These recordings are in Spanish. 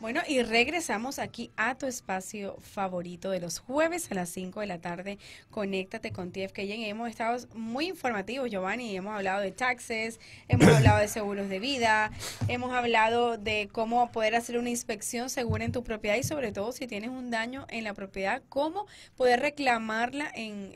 Bueno, y regresamos aquí a tu espacio favorito de los jueves a las 5 de la tarde. Conéctate con TFK. Y hemos estado muy informativos, Giovanni. Hemos hablado de taxes, hemos hablado de seguros de vida, hemos hablado de cómo poder hacer una inspección segura en tu propiedad y sobre todo si tienes un daño en la propiedad, cómo poder reclamarla en,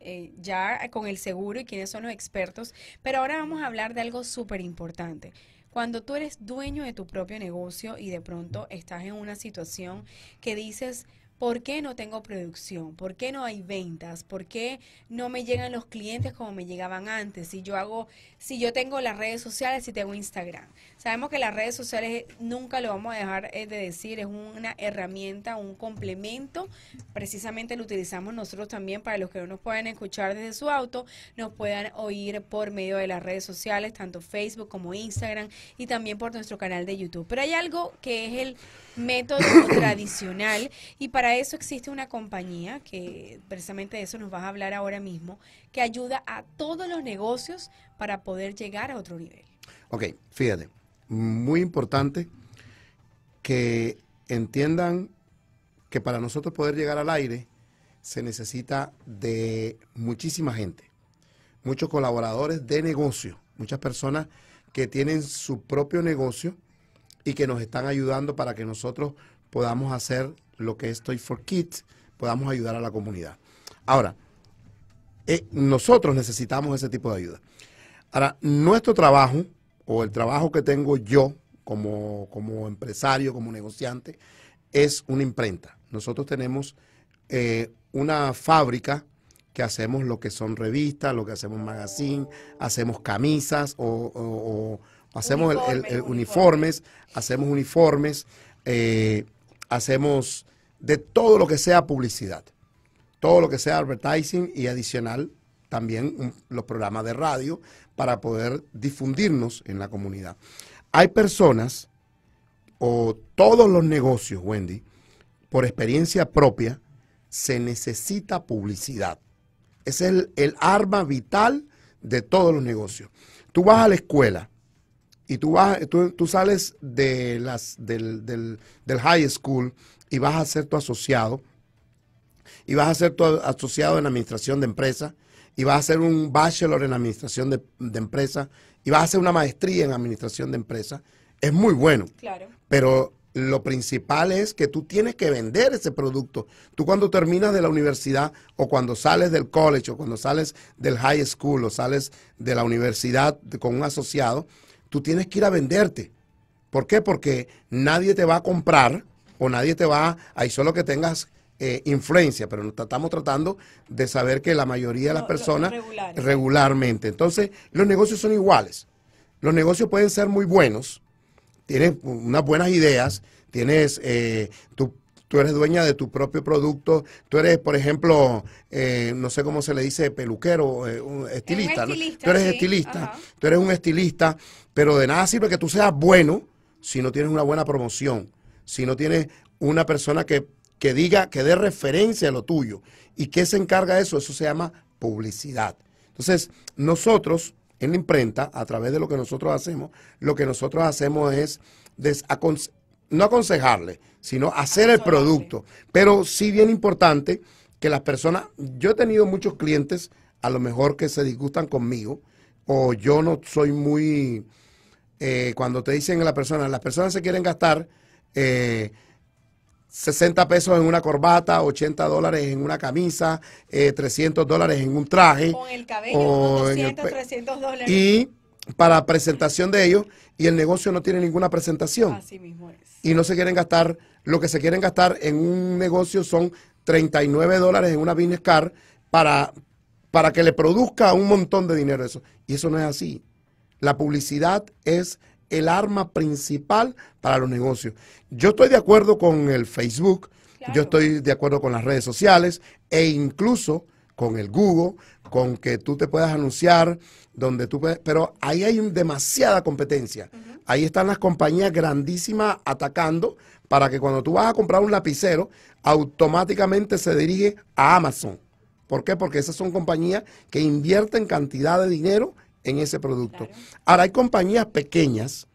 eh, ya con el seguro y quiénes son los expertos. Pero ahora vamos a hablar de algo súper importante. Cuando tú eres dueño de tu propio negocio y de pronto estás en una situación que dices, ¿Por qué no tengo producción? ¿Por qué no hay ventas? ¿Por qué no me llegan los clientes como me llegaban antes? Si yo hago, si yo tengo las redes sociales, si tengo Instagram, Sabemos que las redes sociales nunca lo vamos a dejar eh, de decir, es una herramienta, un complemento. Precisamente lo utilizamos nosotros también para los que no nos pueden escuchar desde su auto, nos puedan oír por medio de las redes sociales, tanto Facebook como Instagram y también por nuestro canal de YouTube. Pero hay algo que es el método tradicional y para eso existe una compañía que precisamente de eso nos vas a hablar ahora mismo, que ayuda a todos los negocios para poder llegar a otro nivel. Ok, fíjate, muy importante que entiendan que para nosotros poder llegar al aire se necesita de muchísima gente, muchos colaboradores de negocio, muchas personas que tienen su propio negocio y que nos están ayudando para que nosotros podamos hacer lo que es Toy for Kids, podamos ayudar a la comunidad. Ahora, eh, nosotros necesitamos ese tipo de ayuda. Ahora, nuestro trabajo o el trabajo que tengo yo como, empresario, como negociante, es una imprenta. Nosotros tenemos eh, una fábrica que hacemos lo que son revistas, lo que hacemos magazine, hacemos camisas o, hacemos uniformes, hacemos uniformes, eh, hacemos de todo lo que sea publicidad, todo lo que sea advertising y adicional también los programas de radio, para poder difundirnos en la comunidad. Hay personas o todos los negocios, Wendy, por experiencia propia, se necesita publicidad. es el, arma vital de todos los negocios. Tú vas a la escuela y tú, vas, sales de las, del, high school y vas a ser tu asociado y vas a ser tu asociado en administración de empresas, y vas a hacer un bachelor en administración de, empresa, y vas a hacer una maestría en administración de empresa, es muy bueno. Claro. Pero lo principal es que tú tienes que vender ese producto. Tú cuando terminas de la universidad o cuando sales del college o cuando sales del high school o sales de la universidad con un asociado, tú tienes que ir a venderte. ¿Por qué? Porque nadie te va a comprar o nadie te va a... Ahí solo que tengas eh, influencia, pero estamos tratando de saber que la mayoría de las personas regularmente. Entonces, los negocios son iguales. Los negocios pueden ser muy buenos, tienes unas buenas ideas, tienes eh, tú eres dueña de tu propio producto, tú eres, por ejemplo, eh, no sé cómo se le dice, peluquero, estilista, tú eres estilista, tú eres un estilista, pero de nada sirve que tú seas bueno si no tienes una buena promoción, si no tienes una persona que que diga, que dé referencia a lo tuyo. ¿Y que se encarga de eso? Eso se llama publicidad. Entonces, nosotros en la imprenta, a través de lo que nosotros hacemos, lo que nosotros hacemos es no aconsejarle, sino hacer el producto. Pero sí bien importante que las personas, yo he tenido muchos clientes a lo mejor que se disgustan conmigo, o yo no soy muy, eh, cuando te dicen a la persona, las personas se quieren gastar eh, 60 pesos en una corbata, 80 dólares en una camisa, 300 eh, dólares en un traje. Con el cabello, 200, 300 dólares. Y para presentación de ellos, y el negocio no tiene ninguna presentación. Así mismo es. Y no se quieren gastar, lo que se quieren gastar en un negocio son 39 dólares en una business card para, para que le produzca un montón de dinero eso. Y eso no es así. La publicidad es el arma principal para los negocios. Yo estoy de acuerdo con el Facebook, yo estoy de acuerdo con las redes sociales e incluso con el Google, con que tú te puedas anunciar donde tú pero ahí hay demasiada competencia. Ahí están las compañías grandísimas atacando para que cuando tú vas a comprar un lapicero, automáticamente se dirige a Amazon. ¿Por qué? Porque esas son compañías que invierten cantidad de dinero en ese producto. Ahora, hay compañías pequeñas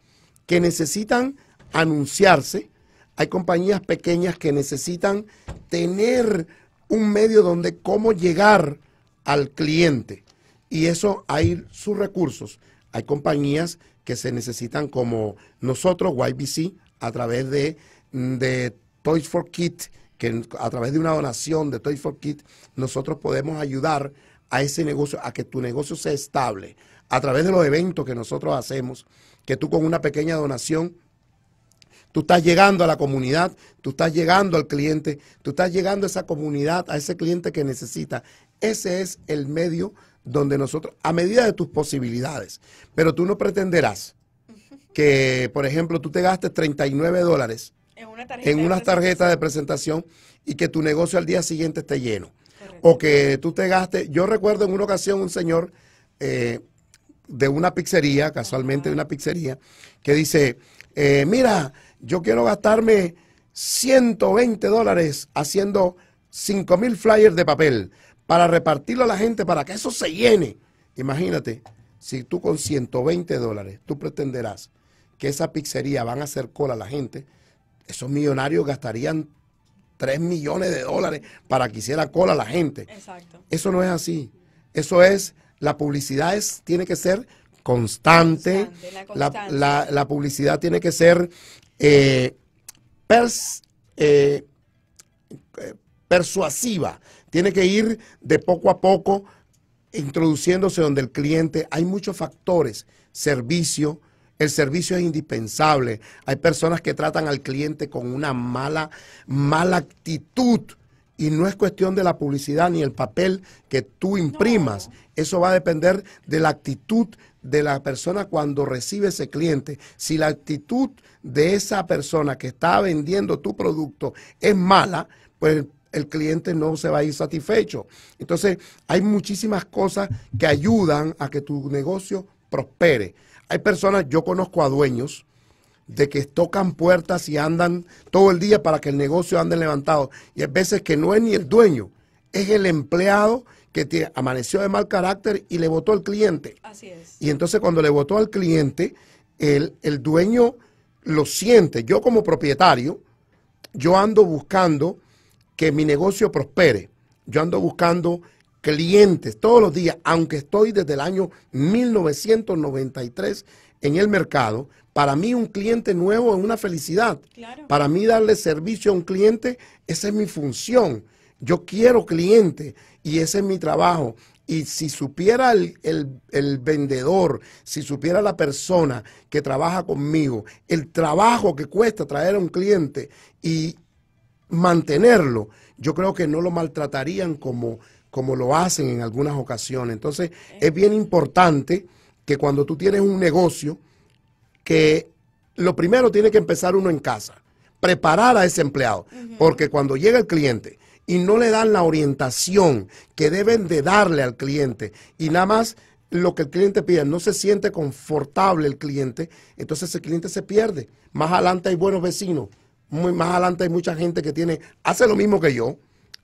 que necesitan anunciarse, hay compañías pequeñas que necesitan tener un medio donde cómo llegar al cliente. Y eso hay sus recursos. Hay compañías que se necesitan como nosotros, YBC, a través de, de Toys for Kids, que a través de una donación de Toys for Kids, nosotros podemos ayudar a ese negocio, a que tu negocio sea estable, a través de los eventos que nosotros hacemos, que tú con una pequeña donación, tú estás llegando a la comunidad, tú estás llegando al cliente, tú estás llegando a esa comunidad, a ese cliente que necesita. Ese es el medio donde nosotros, a medida de tus posibilidades, pero tú no pretenderás que, por ejemplo, tú te gastes 39 dólares en, una tarjeta unas tarjetas de presentación y que tu negocio al día siguiente esté lleno. O que tú te gastes, yo recuerdo en una ocasión un señor, eh, de una pizzería, casualmente de una pizzería, que dice, eh, mira, yo quiero gastarme 120 dólares haciendo 5 mil flyers de papel para repartirlo a la gente para que eso se llene. Imagínate, si tú con 120 dólares tú pretenderás que esa pizzería van a hacer cola a la gente, esos millonarios gastarían 3 millones de dólares para que hiciera cola a la gente. Eso no es así. Eso es la publicidad tiene que ser constante, eh, la, publicidad tiene que ser eh, persuasiva, tiene que ir de poco a poco introduciéndose donde el cliente, hay muchos factores, servicio, el servicio es indispensable. Hay personas que tratan al cliente con una mala, mala actitud y no es cuestión de la publicidad ni el papel que tú imprimas. Eso va a depender de la actitud de la persona cuando recibe ese cliente. Si la actitud de esa persona que está vendiendo tu producto es mala, pues el cliente no se va a ir satisfecho. Entonces, hay muchísimas cosas que ayudan a que tu negocio prospere. Hay personas, yo conozco a dueños de que tocan puertas y andan todo el día para que el negocio ande levantado. Y hay veces que no es ni el dueño, es el empleado que te amaneció de mal carácter y le votó al cliente. Así es. Y entonces cuando le votó al cliente, el, el dueño lo siente. Yo como propietario, yo ando buscando que mi negocio prospere. Yo ando buscando clientes todos los días, aunque estoy desde el año 1993 en el mercado, para mí un cliente nuevo es una felicidad. Para mí darle servicio a un cliente, esa es mi función. Yo quiero cliente y ese es mi trabajo. Y si supiera el, vendedor, si supiera la persona que trabaja conmigo, el trabajo que cuesta traer a un cliente y mantenerlo, yo creo que no lo maltratarían como, como lo hacen en algunas ocasiones. Entonces, eh. es bien importante que cuando tú tienes un negocio, que lo primero tiene que empezar uno en casa, preparar a ese empleado, porque cuando llega el cliente y no le dan la orientación que deben de darle al cliente y nada más lo que el cliente pide, no se siente confortable el cliente, entonces el cliente se pierde. Más adelante hay buenos vecinos, más adelante hay mucha gente que tiene, hace lo mismo que yo,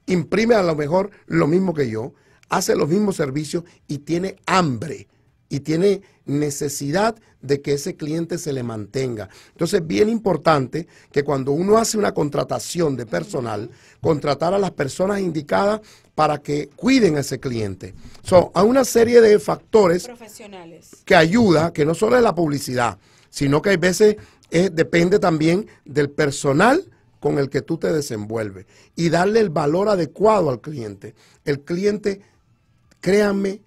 imprime a lo mejor lo mismo que yo, hace los mismos servicios y tiene hambre y tiene necesidad de que ese cliente se le mantenga. Entonces, es bien importante que cuando uno hace una contratación de personal, contratar a las personas indicadas para que cuiden a ese cliente. Son a una serie de factores profesionales que ayuda, que no solo es la publicidad, sino que a veces depende también del personal con el que tú te desenvuelves y darle el valor adecuado al cliente. El cliente, créanme,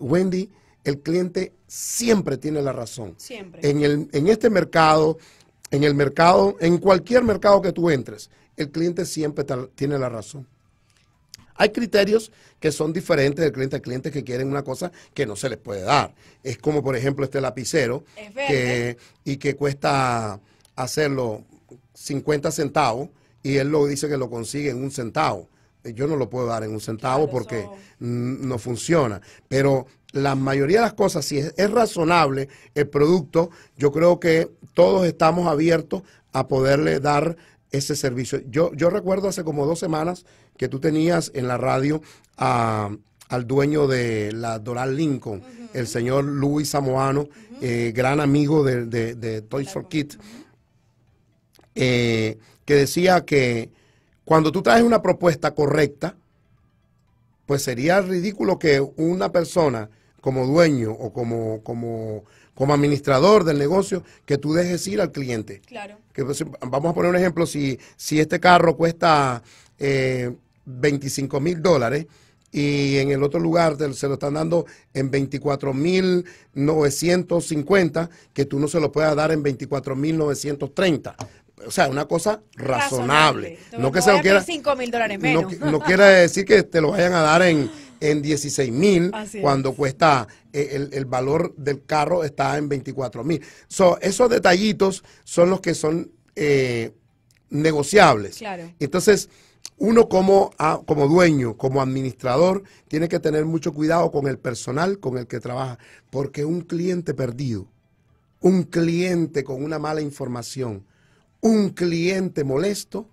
Wendy, el cliente siempre tiene la razón. Siempre. En, el, en este mercado, en el mercado, en cualquier mercado que tú entres, el cliente siempre tiene la razón. Hay criterios que son diferentes del cliente. Hay clientes que quieren una cosa que no se les puede dar. Es como, por ejemplo, este lapicero que, y que cuesta hacerlo 50 centavos y él lo dice que lo consigue en un centavo. Yo no lo puedo dar en un centavo porque no funciona. Pero la mayoría de las cosas, si es, razonable el producto, yo creo que todos estamos abiertos a poderle dar ese servicio. Yo, yo recuerdo hace como dos semanas que tú tenías en la radio al dueño de la Doral Lincoln, el señor Luis Samoano, eh, gran amigo de, de, Toys for Kids, eh, que decía que cuando tú traes una propuesta correcta, pues sería ridículo que una persona como dueño o como, como, como administrador del negocio que tú dejes ir al cliente. Claro. Que, pues, vamos a poner un ejemplo, si, si este carro cuesta eh, 25 mil dólares y en el otro lugar se lo están dando en mil 24.950, que tú no se lo puedas dar en mil 24.930 o sea, una cosa razonable. No que se lo quiera. no quiere decir que te lo vayan a dar en en 16 mil cuando cuesta eh, el, valor del carro está en 24 mil. esos detallitos son los que son eh, negociables. Entonces, uno como, ah, como dueño, como administrador, tiene que tener mucho cuidado con el personal con el que trabaja, porque un cliente perdido, un cliente con una mala información, un cliente molesto,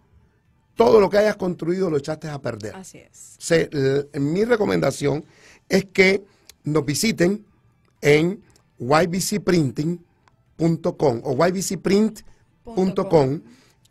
todo lo que hayas construido lo echaste a perder. Así es. mi recomendación es que nos visiten en ybcprinting.com o ybcprint.com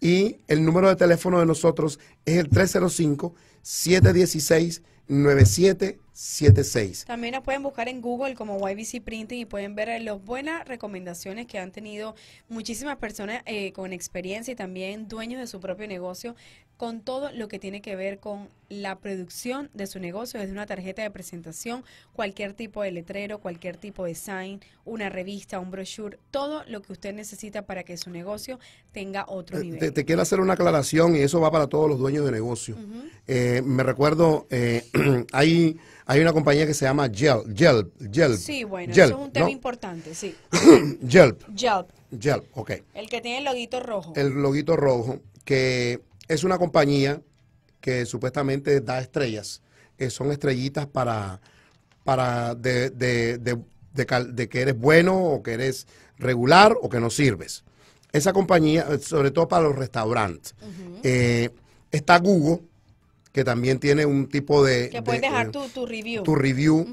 y el número de teléfono de nosotros es el 305-716-9776. También nos pueden buscar en Google como YBC Printing y pueden ver las buenas recomendaciones que han tenido muchísimas personas eh, con experiencia y también dueños de su propio negocio con todo lo que tiene que ver con la producción de su negocio, desde una tarjeta de presentación, cualquier tipo de letrero, cualquier tipo de sign, una revista, un brochure, todo lo que usted necesita para que su negocio tenga otro eh, nivel. Te, quiero hacer una aclaración y eso va para todos los dueños de negocio. Eh, me recuerdo, eh, hay, una compañía que se llama Yelp. Yelp, Yelp sí, bueno, eso es un tema importante, sí. Yelp. Yelp. Yelp, ok. El que tiene el loguito rojo. El loguito rojo que es una compañía que supuestamente da estrellas. que eh, son estrellitas para, para de, que eres bueno o que eres regular o que no sirves. Esa compañía, eh, sobre todo para los restaurantes. Eh, está Google, que también tiene un tipo de... Que puedes dejar tu, review. Tu review.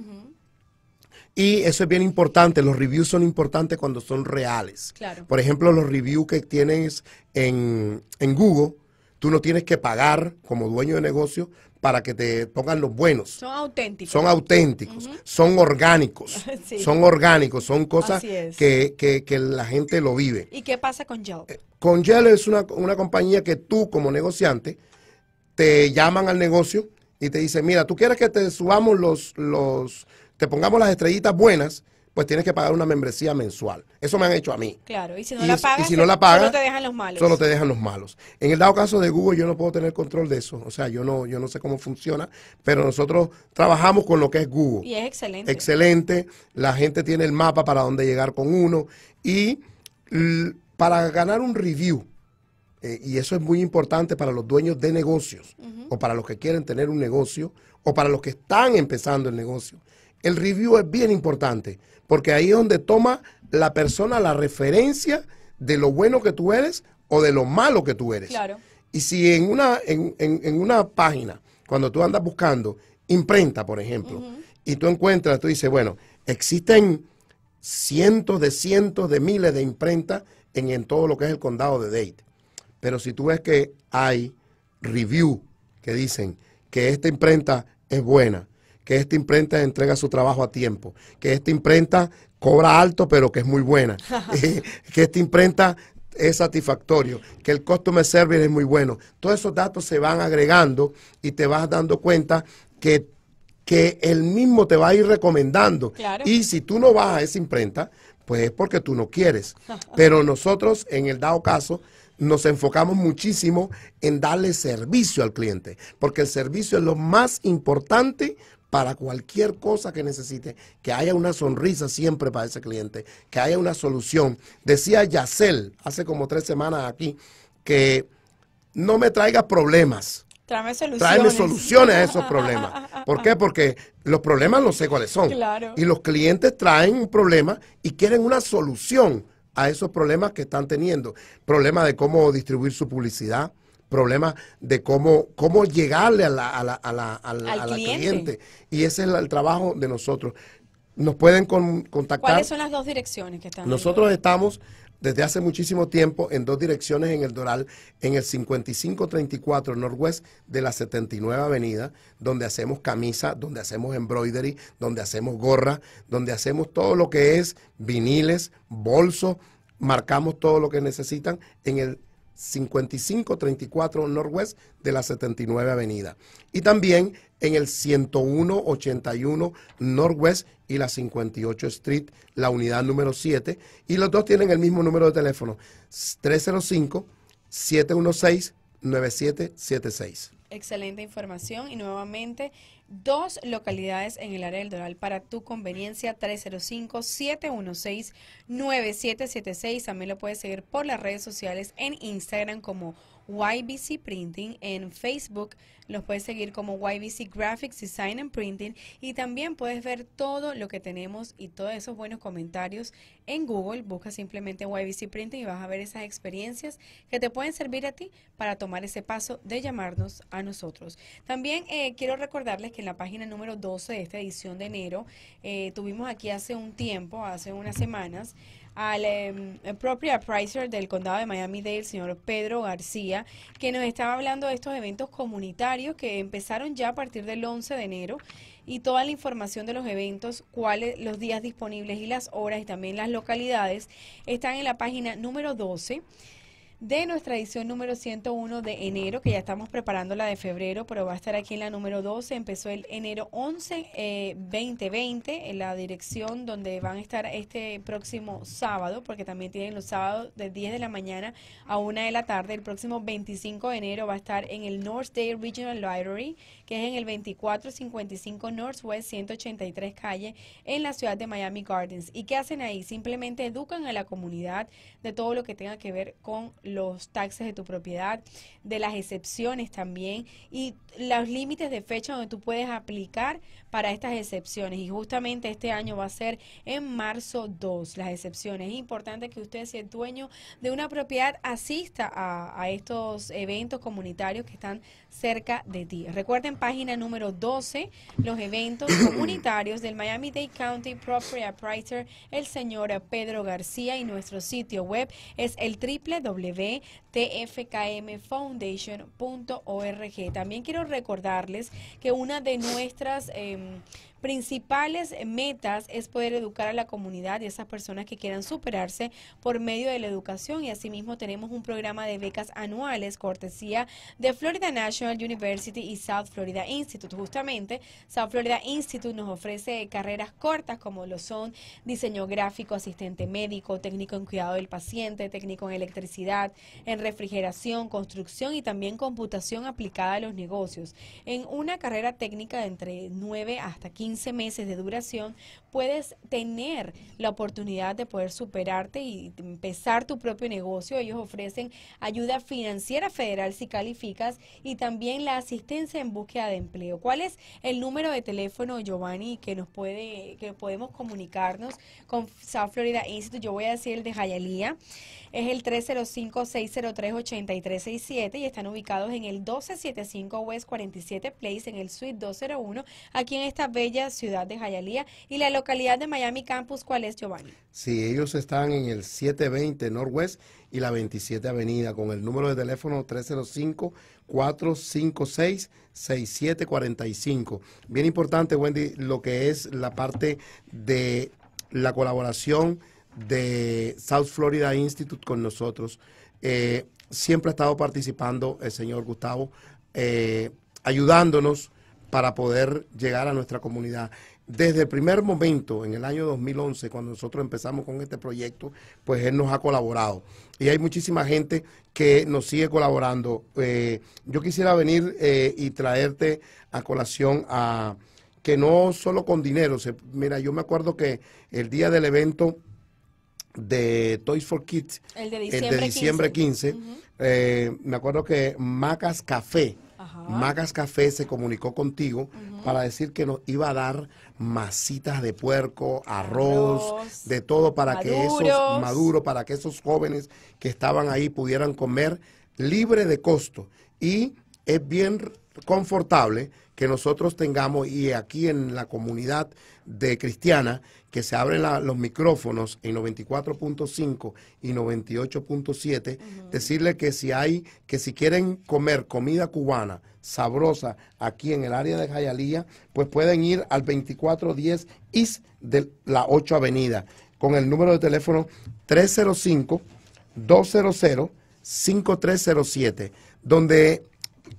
Y eso es bien importante, los reviews son importantes cuando son reales. Por ejemplo, los reviews que tienes en, en Google Tú no tienes que pagar como dueño de negocio para que te pongan los buenos. Son auténticos. Son auténticos, son orgánicos. Son orgánicos, son cosas que, que, que, la gente lo vive. ¿Y qué pasa con Yelp? Eh, con Yelp es una, compañía que tú como negociante te llaman al negocio y te dicen, mira, tú quieres que te subamos los, los, te pongamos las estrellitas buenas pues tienes que pagar una membresía mensual. Eso me han hecho a mí. Claro, y si no la pagan, pues, pagas, solo te dejan los malos. Solo te dejan los malos. En el dado caso de Google, yo no puedo tener control de eso. O sea, yo no, yo no sé cómo funciona, pero nosotros trabajamos con lo que es Google. Y es excelente. Excelente. La gente tiene el mapa para dónde llegar con uno. Y para ganar un review, eh, y eso es muy importante para los dueños de negocios, o para los que quieren tener un negocio, o para los que están empezando el negocio el review es bien importante, porque ahí es donde toma la persona la referencia de lo bueno que tú eres o de lo malo que tú eres. Claro. Y si en una, en, una página, cuando tú andas buscando imprenta, por ejemplo, y tú encuentras, tú dices, bueno, existen cientos de cientos de miles de imprentas en, todo lo que es el condado de Date. Pero si tú ves que hay review que dicen que esta imprenta es buena, que esta imprenta entrega su trabajo a tiempo, que esta imprenta cobra alto pero que es muy buena, eh, que esta imprenta es satisfactorio, que el customer service es muy bueno. Todos esos datos se van agregando y te vas dando cuenta que que mismo te va a ir recomendando. Y si tú no vas a esa imprenta, pues es porque tú no quieres. Pero nosotros, en el dado caso, nos enfocamos muchísimo en darle servicio al cliente, porque el servicio es lo más importante para cualquier cosa que necesite, que haya una sonrisa siempre para ese cliente, que haya una solución. Decía Yacel hace como tres semanas aquí que no me traiga problemas. Tráeme soluciones. Tráeme soluciones a esos problemas. ¿Por qué? Porque los problemas no sé cuáles son. Y los clientes traen un problema y quieren una solución a esos problemas que están teniendo. Problemas de cómo distribuir su publicidad, problema de cómo, cómo llegarle a la, a la, a la, al cliente. Y ese es el trabajo de nosotros. Nos pueden contactar. ¿Cuáles son las dos direcciones que están? Nosotros estamos desde hace muchísimo tiempo en dos direcciones en el Doral, en el 5534 Norwest de la 79 Avenida, donde hacemos camisa, donde hacemos embroidery, donde hacemos gorra, donde hacemos todo lo que es viniles, bolso, marcamos todo lo que necesitan en el 5534 Northwest de la 79 Avenida. Y también en el 10181 Northwest y la 58 Street, la unidad número 7. Y los dos tienen el mismo número de teléfono, 305-716-9776. Excelente información y nuevamente dos localidades en el área del Doral para tu conveniencia 305-716-9776. También lo puedes seguir por las redes sociales en Instagram como YBC Printing, en Facebook los puedes seguir como YBC Graphics Design and Printing y también puedes ver todo lo que tenemos y todos esos buenos comentarios en Google. Busca simplemente YBC Printing y vas a ver esas experiencias que te pueden servir a ti para tomar ese paso de llamarnos a nosotros. También eh, quiero recordarles que en la página número 12 de esta edición de enero eh, tuvimos aquí hace un tiempo, hace unas semanas, al eh, em, propio appraiser del condado de Miami-Dade, el señor Pedro García, que nos estaba hablando de estos eventos comunitarios que empezaron ya a partir del 11 de enero y toda la información de los eventos, cuáles los días disponibles y las horas y también las localidades están en la página número 12 de nuestra edición número 101 de enero, que ya estamos preparando la de febrero, pero va a estar aquí en la número 12. Empezó el enero 11, 2020, eh, en la dirección donde van a estar este próximo sábado, porque también tienen los sábados de 10 de la mañana a 1 de la tarde. El próximo 25 de enero va a estar en el North Day Regional Library, que es en el 2455 Northwest 183 Calle, en la ciudad de Miami Gardens. ¿Y qué hacen ahí? Simplemente educan a la comunidad de todo lo que tenga que ver con los taxes de tu propiedad, de las excepciones también y los límites de fecha donde tú puedes aplicar para estas excepciones. Y justamente este año va a ser en marzo 2 las excepciones. Es importante que usted, si es dueño de una propiedad, asista a, a estos eventos comunitarios que están cerca de ti. Recuerden página número 12, los eventos comunitarios del Miami-Dade County Appraiser, el señor Pedro García y nuestro sitio web es el www.tfkmfoundation.org. También quiero recordarles que una de nuestras... Em, principales metas es poder educar a la comunidad y a esas personas que quieran superarse por medio de la educación y asimismo tenemos un programa de becas anuales cortesía de Florida National National University y South Florida Institute. Justamente, South Florida Institute nos ofrece carreras cortas como lo son diseño gráfico, asistente médico, técnico en cuidado del paciente, técnico en electricidad, en refrigeración, construcción y también computación aplicada a los negocios. En una carrera técnica de entre 9 hasta 15 meses de duración, puedes tener la oportunidad de poder superarte y empezar tu propio negocio. Ellos ofrecen ayuda financiera federal si calificas y también la asistencia en búsqueda de empleo. ¿Cuál es el número de teléfono, Giovanni, que nos puede, que podemos comunicarnos con South Florida Institute? Yo voy a decir el de Jayalía. Es el 305-603-8367 y están ubicados en el 1275 West 47 Place en el Suite 201 aquí en esta bella ciudad de Jayalía y la localidad de Miami Campus, ¿cuál es Giovanni? Sí, ellos están en el 720 Northwest y la 27 Avenida con el número de teléfono 305-456-6745. Bien importante, Wendy, lo que es la parte de la colaboración de South Florida Institute con nosotros. Eh, siempre ha estado participando el señor Gustavo, eh, ayudándonos para poder llegar a nuestra comunidad desde el primer momento, en el año 2011, cuando nosotros empezamos con este proyecto, pues él nos ha colaborado. Y hay muchísima gente que nos sigue colaborando. Eh, yo quisiera venir eh, y traerte a colación a que no solo con dinero, mira, yo me acuerdo que el día del evento de Toys for Kids, el de diciembre, 15, eh, me acuerdo que Macas Café, Magas Café se comunicó contigo para decir que nos iba a dar masitas de puerco, arroz, de todo para que esos maduros, para que esos jóvenes que estaban ahí pudieran comer libre de costo. Y es bien confortable que nosotros tengamos y aquí en la comunidad de cristiana que se abren los micrófonos en 94.5 y 98.7 decirle que si hay que si quieren comer comida cubana sabrosa aquí en el área de Jayalía pues pueden ir al 2410 is de la 8 Avenida con el número de teléfono 305 200 5307 donde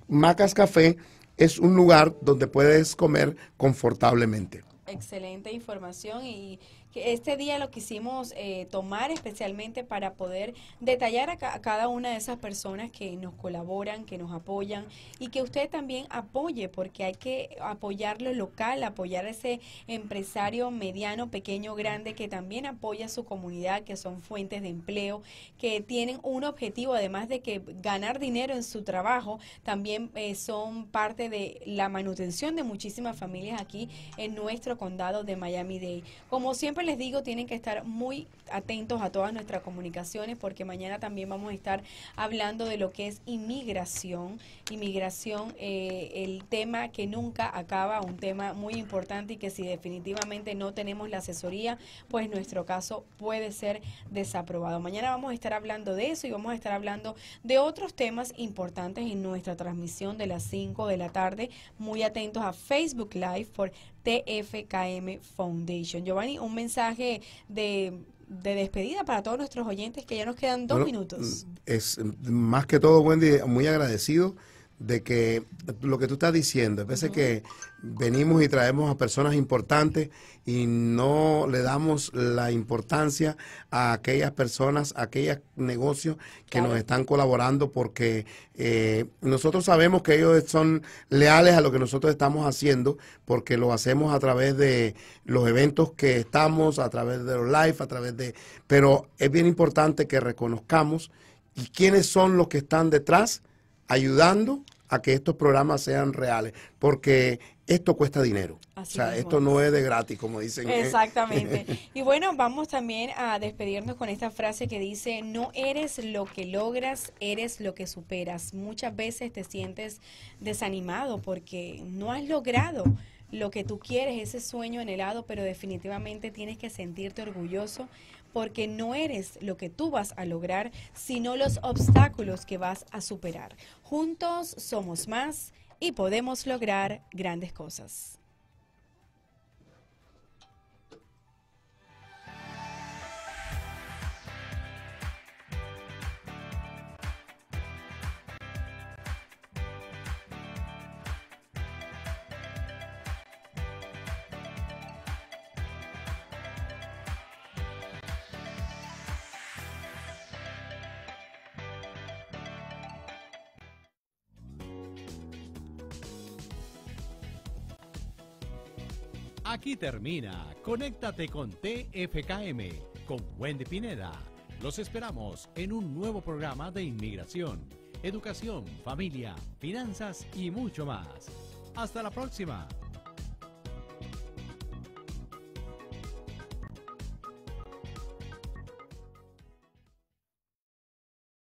Macas Café es un lugar donde puedes comer confortablemente. Excelente información y este día lo quisimos eh, tomar especialmente para poder detallar a, cada una de esas personas que nos colaboran, que nos apoyan y que usted también apoye, porque hay que apoyar lo local, apoyar a ese empresario mediano, pequeño, grande, que también apoya a su comunidad, que son fuentes de empleo, que tienen un objetivo, además de que ganar dinero en su trabajo, también eh, son parte de la manutención de muchísimas familias aquí en nuestro condado de Miami-Dade. Como siempre, les digo, tienen que estar muy atentos a todas nuestras comunicaciones porque mañana también vamos a estar hablando de lo que es inmigración. Inmigración, eh, el tema que nunca acaba, un tema muy importante y que si definitivamente no tenemos la asesoría, pues nuestro caso puede ser desaprobado. Mañana vamos a estar hablando de eso y vamos a estar hablando de otros temas importantes en nuestra transmisión de las 5 de la tarde. Muy atentos a Facebook Live por TFKM Foundation. Giovanni, un mensaje de, despedida para todos nuestros oyentes que ya nos quedan dos minutos. Es más que todo, Wendy, muy agradecido de que lo que tú estás diciendo, es veces que venimos y traemos a personas importantes y no le damos la importancia a aquellas personas, a aquellos negocios que nos están colaborando porque eh, nosotros sabemos que ellos son leales a lo que nosotros estamos haciendo porque lo hacemos a través de los eventos que estamos, a través de los live, a través de... Pero es bien importante que reconozcamos y quiénes son los que están detrás ayudando a que estos programas sean reales, porque esto cuesta dinero. o sea, esto no es de gratis, como dicen. ¿eh? Exactamente. y bueno, vamos también a despedirnos con esta frase que dice, no eres lo que logras, eres lo que superas. Muchas veces te sientes desanimado porque no has logrado lo que tú quieres, ese sueño en helado, pero definitivamente tienes que sentirte orgulloso porque no eres lo que tú vas a lograr, sino los obstáculos que vas a superar. Juntos somos más y podemos lograr grandes cosas. Aquí termina Conéctate con TFKM con Wendy Pineda. Los esperamos en un nuevo programa de inmigración, educación, familia, finanzas y mucho más. Hasta la próxima.